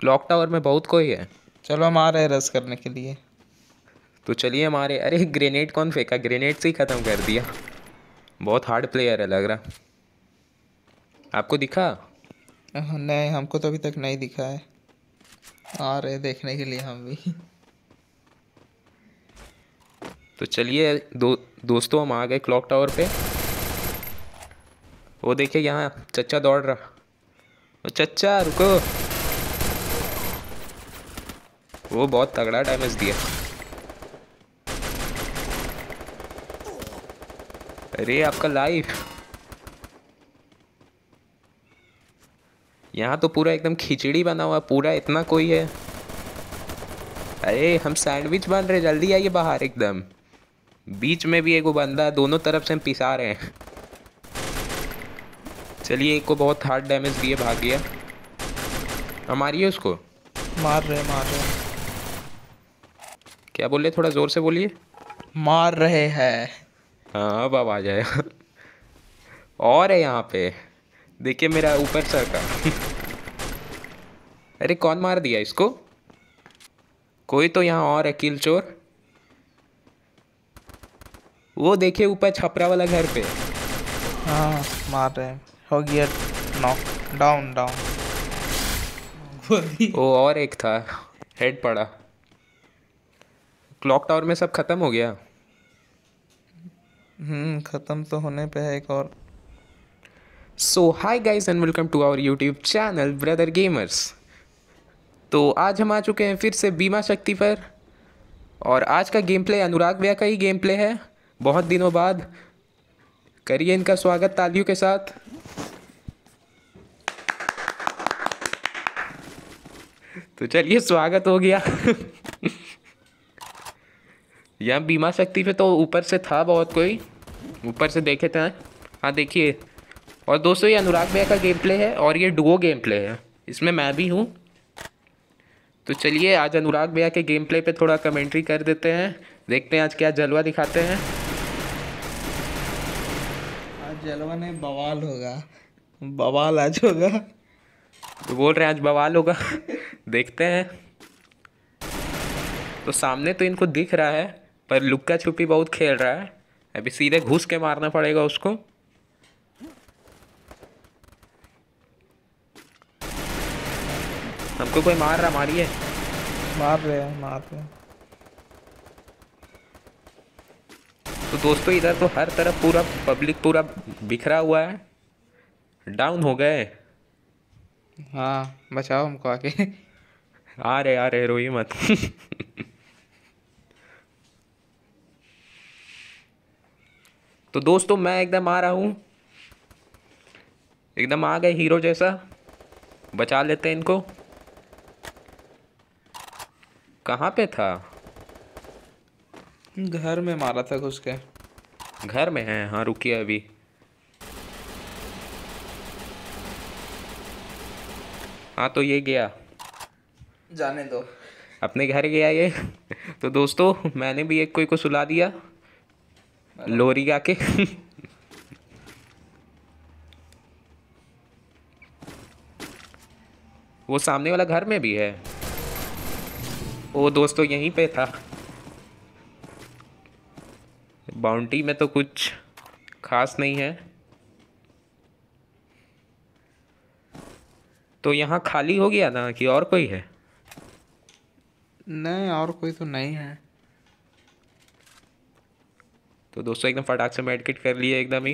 clock tower में बहुत कोई है चलो हम आ रहे हैं रस करने के लिए तो चलिए हमारे अरे ग्रेनेड कौन फेंका ग्रेनेड से ही ख़त्म कर दिया बहुत हार्ड प्लेयर है लग रहा आपको दिखा नहीं हमको तो अभी तक नहीं दिखा है आ रहे देखने के लिए हम भी तो चलिए दो दोस्तों हम आ गए क्लॉक टावर पे वो देखिए यहाँ चचा दौड़ रहा चचा रुको वो बहुत तगड़ा डैमेज दिया अरे आपका लाइफ यहाँ तो पूरा एकदम खिचड़ी बना हुआ पूरा इतना कोई है अरे हम सैंडविच बन रहे जल्दी आइए बाहर एकदम बीच में भी वो बंदा दोनों तरफ से हम पिसा रहे हैं चलिए एक को बहुत हार्ड डैमेज दिए भाग गया हमारी उसको मार रहे मार रहे क्या बोले थोड़ा ज़ोर से बोलिए मार रहे हैं हाँ अब आवाज आया और है यहाँ पे देखिए मेरा ऊपर सर का अरे कौन मार दिया इसको कोई तो यहाँ और है किल चोर वो देखे ऊपर छपरा वाला घर पे हाँ मार रहे हो गया नॉक डाउन डाउन वो और एक था हेड पड़ा क्लॉक टावर में सब ख़त्म हो गया हम्म, ख़त्म तो होने पे है एक और so hi guys and welcome to our YouTube channel brother gamers तो आज हम आ चुके हैं फिर से बीमा शक्ति पर और आज का गेम प्ले अनुराग भैया का ही गेम प्ले है बहुत दिनों बाद करिए इनका स्वागत तालियों के साथ तो चलिए स्वागत हो गया यहाँ बीमा शक्ति पे तो ऊपर से था बहुत कोई ऊपर से देखे थे तो हाँ देखिए और दोस्तों ये अनुराग भैया का गेम प्ले है और ये डुओ गेम प्ले है इसमें मैं भी हूँ तो चलिए आज अनुराग भैया के गेम प्ले पे थोड़ा कमेंट्री कर देते हैं देखते हैं आज क्या जलवा दिखाते हैं आज जलवा नहीं बवाल होगा बवाल आज होगा तो बोल रहे हैं आज बवाल होगा देखते हैं तो सामने तो इनको दिख रहा है पर लुक्का छुपी बहुत खेल रहा है अभी सीधे घुस के मारना पड़ेगा उसको हमको कोई मार रहा मारिए मार रहे हैं मार रहे तो दोस्तों इधर तो हर तरफ पूरा पब्लिक पूरा बिखरा हुआ है डाउन हो गए हाँ बचाओ हमको आके आ रहे आ रहे रोई मत तो दोस्तों मैं एकदम आ रहा हूँ एकदम आ गए हीरो जैसा बचा लेते हैं इनको कहाँ पे था घर में मारा था घुस के घर में है हाँ रुकिए अभी हाँ तो ये गया जाने दो अपने घर गया ये तो दोस्तों मैंने भी एक कोई को सुला दिया लोरी गा के वो सामने वाला घर में भी है वो दोस्तों तो यहीं पे था बाउंड्री में तो कुछ खास नहीं है तो यहाँ खाली हो गया ना कि और कोई है नहीं और कोई तो नहीं है तो दोस्तों एकदम फटाक से मेड कर लिए एकदम ही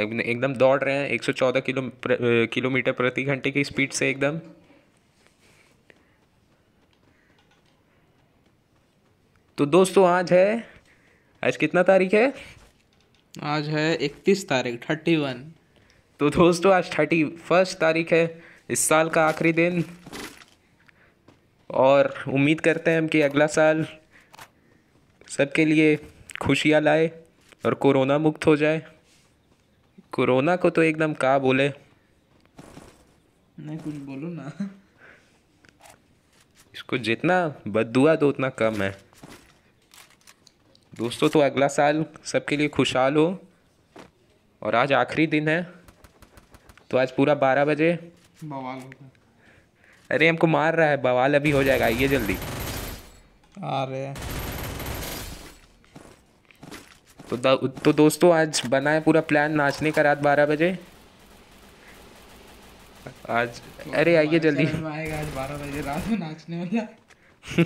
एकदम दौड़ रहे हैं 114 किलो प्र, किलोमीटर प्रति घंटे की स्पीड से एकदम तो दोस्तों आज है आज कितना तारीख है आज है इकतीस तारीख थर्टी वन तो दोस्तों आज थर्टी फर्स्ट तारीख है इस साल का आखिरी दिन और उम्मीद करते हैं हम कि अगला साल सबके लिए खुशियाँ लाए और कोरोना मुक्त हो जाए कोरोना को तो एकदम का बोले नहीं कुछ बोलो ना इसको जितना बदुआ तो उतना कम है दोस्तों तो अगला साल सबके लिए खुशहाल हो और आज आखिरी दिन है तो आज पूरा बारह बजे बवाल अरे हमको मार रहा है बवाल अभी हो जाएगा आइए जल्दी आ रहे हैं तो तो दोस्तों आज बना है पूरा प्लान नाचने का रात बारह बजे आज तो अरे आइए जल्दी आएगा आज बारह बजे रात में नाचने वाला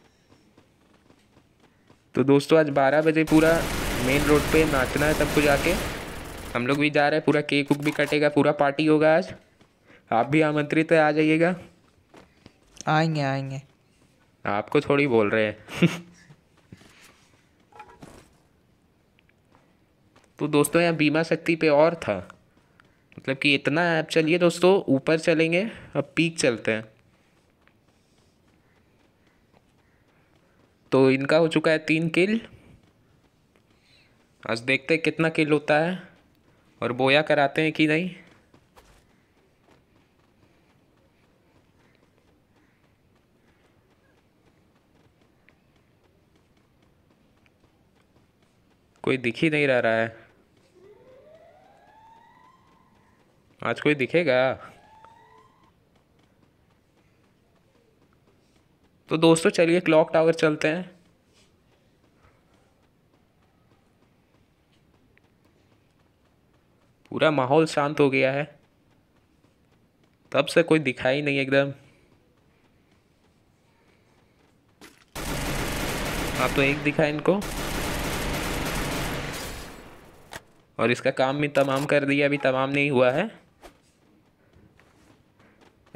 तो दोस्तों आज बारह बजे पूरा मेन रोड पे नाचना है सबको जाके हम लोग भी जा रहे हैं पूरा केक उक भी कटेगा पूरा पार्टी होगा आज आप भी आमंत्रित है आ जाइएगा आएंगे आएंगे आपको थोड़ी बोल रहे हैं तो दोस्तों यहाँ बीमा शक्ति पे और था मतलब कि इतना ऐप चलिए दोस्तों ऊपर चलेंगे अब पीक चलते हैं तो इनका हो चुका है तीन किल आज देखते हैं कितना किल होता है और बोया कराते हैं कि नहीं कोई दिख ही नहीं रह रहा है आज कोई दिखेगा तो दोस्तों चलिए क्लॉक टावर चलते हैं पूरा माहौल शांत हो गया है तब से कोई दिखाई नहीं एकदम आप हाँ, तो एक दिखा इनको और इसका काम भी तमाम कर दिया अभी तमाम नहीं हुआ है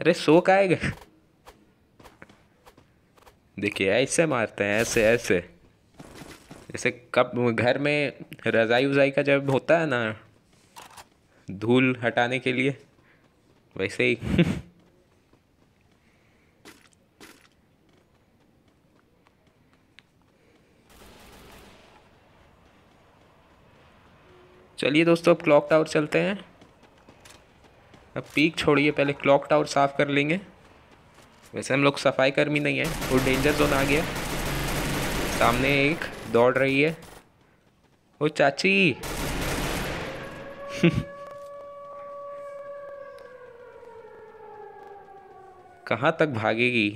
अरे सो का आएगा देखिए ऐसे मारते हैं ऐसे ऐसे जैसे कब घर में रज़ाई उज़ाई का जब होता है ना धूल हटाने के लिए वैसे ही चलिए दोस्तों अब क्लॉक टावर चलते हैं अब पीक छोड़िए पहले क्लॉक टावर साफ़ कर लेंगे वैसे हम लोग सफाई कर्मी नहीं है वो डेंजर जोन आ गया सामने एक दौड़ रही है वो चाची कहाँ तक भागेगी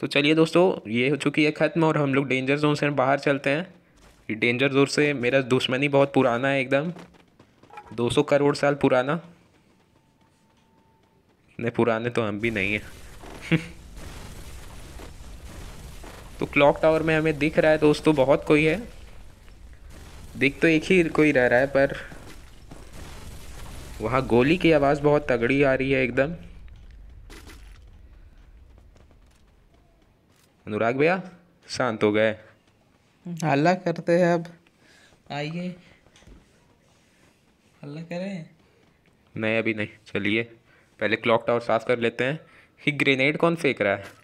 तो चलिए दोस्तों ये हो चुकी है ख़त्म और हम लोग डेंजर जोन से बाहर चलते हैं डेंजर जोन से मेरा दुश्मनी बहुत पुराना है एकदम 200 करोड़ साल पुराना नहीं पुराने तो हम भी नहीं हैं तो क्लॉक टावर में हमें दिख रहा है दोस्तों बहुत कोई है दिख तो एक ही कोई रह रहा है पर वहाँ गोली की आवाज़ बहुत तगड़ी आ रही है एकदम अनुराग भैया शांत हो गए हल्ला करते हैं अब आइए हल्ला करें नहीं अभी नहीं चलिए पहले क्लॉक टावर साफ कर लेते हैं कि ग्रेनेड कौन फेंक रहा है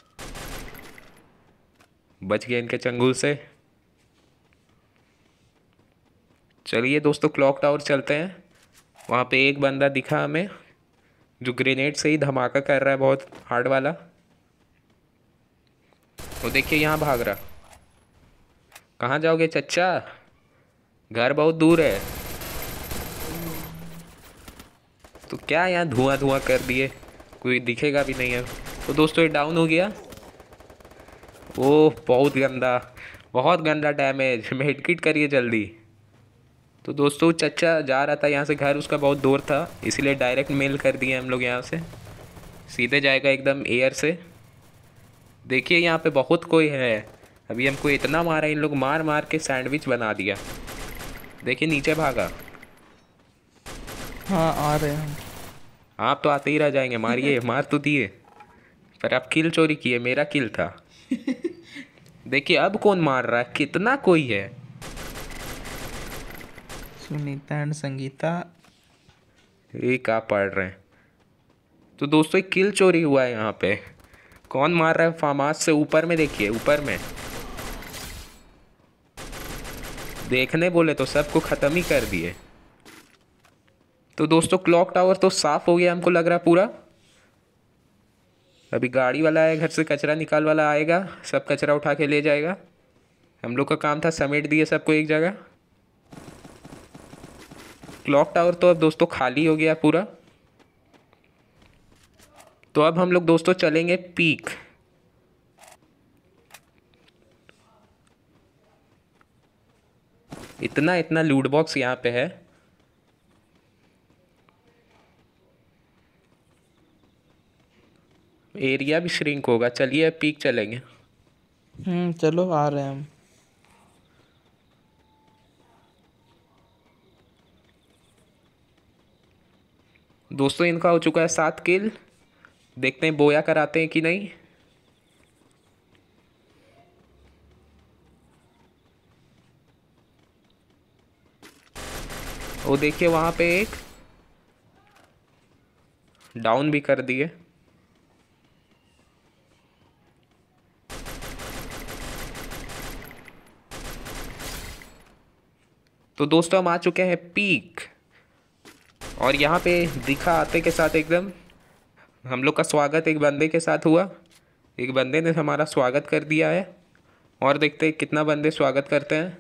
बच गया इनके चंगुल से चलिए दोस्तों क्लॉक टावर चलते हैं वहाँ पे एक बंदा दिखा हमें जो ग्रेनेड से ही धमाका कर रहा है बहुत हार्ड वाला वो देखिए यहाँ भाग रहा कहाँ जाओगे चचा घर बहुत दूर है तो क्या यहाँ धुआं धुआं कर दिए कोई दिखेगा भी नहीं है तो दोस्तों ये डाउन हो गया ओह बहुत गंदा बहुत गंदा डैमेज मेड किट करिए जल्दी तो दोस्तों चचा जा रहा था यहाँ से घर उसका बहुत दूर था इसीलिए डायरेक्ट मेल कर दिए हम लोग यहाँ से सीधे जाएगा एकदम एयर से देखिए यहाँ पे बहुत कोई है अभी हमको इतना मारा इन लोग मार मार के सैंडविच बना दिया देखिए नीचे भागा हाँ आ रहे हैं आप तो आते ही रह जाएंगे मारिए मार तो दिए पर आप किल चोरी किए मेरा किल था देखिए अब कौन मार रहा है कितना कोई है सुनीता एंड संगीता ये आप पढ़ रहे हैं तो दोस्तों एक किल चोरी हुआ है यहाँ पे कौन मार रहा है फार्म से ऊपर में देखिए ऊपर में देखने बोले तो सबको ख़त्म ही कर दिए तो दोस्तों क्लॉक टावर तो साफ़ हो गया हमको लग रहा पूरा अभी गाड़ी वाला है घर से कचरा निकाल वाला आएगा सब कचरा उठा के ले जाएगा हम लोग का काम था समेट दिए सबको एक जगह क्लॉक टावर तो अब दोस्तों खाली हो गया पूरा तो अब हम लोग दोस्तों चलेंगे पीक इतना इतना लूट बॉक्स यहाँ पे है एरिया भी श्रिंक होगा चलिए पीक चलेंगे हम्म चलो आ रहे हैं हम दोस्तों इनका हो चुका है सात किल देखते हैं बोया कराते हैं कि नहीं वो देखिए वहां पे एक डाउन भी कर दिए तो दोस्तों हम आ चुके हैं पीक और यहाँ पे दिखा आते के साथ एकदम हम लोग का स्वागत एक बंदे के साथ हुआ एक बंदे ने हमारा स्वागत कर दिया है और देखते हैं कितना बंदे स्वागत करते हैं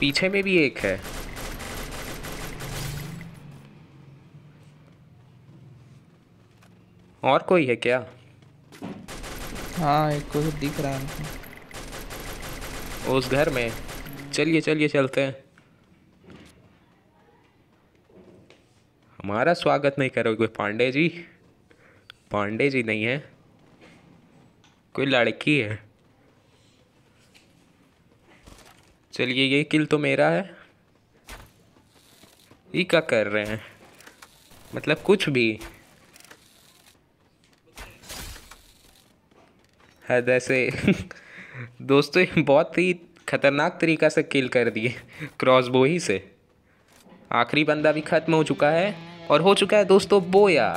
पीछे में भी एक है और कोई है क्या हाँ एक को तो दिख रहा है उस घर में चलिए चलिए चलते हैं हमारा स्वागत नहीं करोगे पांडे जी पांडे जी नहीं है कोई लड़की है चलिए ये किल तो मेरा है ये क्या कर रहे हैं मतलब कुछ भी हद ऐसे दोस्तों बहुत ही ख़तरनाक तरीक़ा से किल कर दिए क्रॉस बो ही से आखिरी बंदा भी ख़त्म हो चुका है और हो चुका है दोस्तों बोया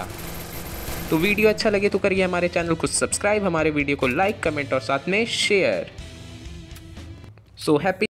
तो वीडियो अच्छा लगे तो करिए हमारे चैनल को सब्सक्राइब हमारे वीडियो को लाइक कमेंट और साथ में शेयर सो हैप्पी